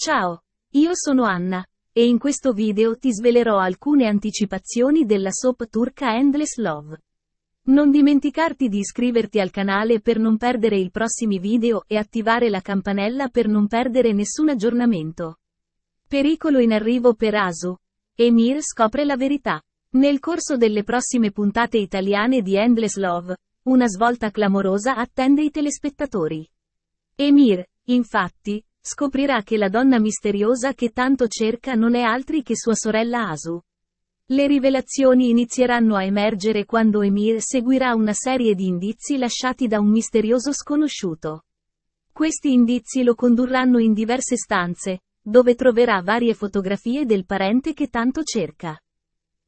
Ciao, io sono Anna, e in questo video ti svelerò alcune anticipazioni della soap turca Endless Love. Non dimenticarti di iscriverti al canale per non perdere i prossimi video e attivare la campanella per non perdere nessun aggiornamento. Pericolo in arrivo per Asu. Emir scopre la verità. Nel corso delle prossime puntate italiane di Endless Love, una svolta clamorosa attende i telespettatori. Emir, infatti, scoprirà che la donna misteriosa che tanto cerca non è altri che sua sorella Asu. Le rivelazioni inizieranno a emergere quando Emir seguirà una serie di indizi lasciati da un misterioso sconosciuto. Questi indizi lo condurranno in diverse stanze, dove troverà varie fotografie del parente che tanto cerca.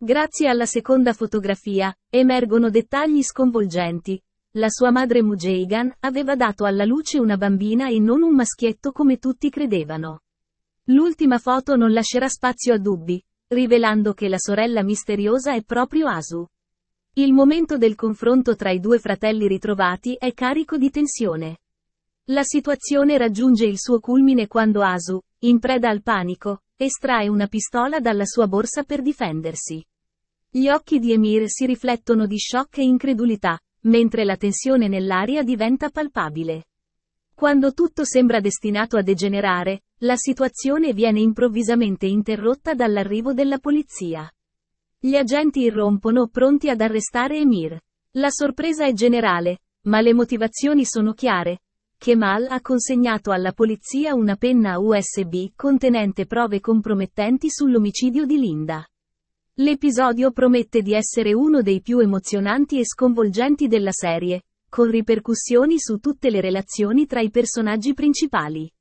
Grazie alla seconda fotografia, emergono dettagli sconvolgenti, la sua madre Mujeigan aveva dato alla luce una bambina e non un maschietto come tutti credevano. L'ultima foto non lascerà spazio a dubbi, rivelando che la sorella misteriosa è proprio Asu. Il momento del confronto tra i due fratelli ritrovati è carico di tensione. La situazione raggiunge il suo culmine quando Asu, in preda al panico, estrae una pistola dalla sua borsa per difendersi. Gli occhi di Emir si riflettono di shock e incredulità, mentre la tensione nell'aria diventa palpabile. Quando tutto sembra destinato a degenerare, la situazione viene improvvisamente interrotta dall'arrivo della polizia. Gli agenti irrompono pronti ad arrestare Emir. La sorpresa è generale, ma le motivazioni sono chiare. Kemal ha consegnato alla polizia una penna USB contenente prove compromettenti sull'omicidio di Linda. L'episodio promette di essere uno dei più emozionanti e sconvolgenti della serie, con ripercussioni su tutte le relazioni tra i personaggi principali.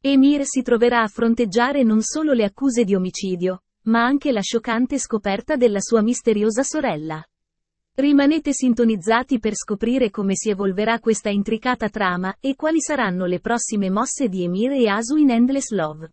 Emir si troverà a fronteggiare non solo le accuse di omicidio, ma anche la scioccante scoperta della sua misteriosa sorella. Rimanete sintonizzati per scoprire come si evolverà questa intricata trama e quali saranno le prossime mosse di Emir e Asu in Endless Love.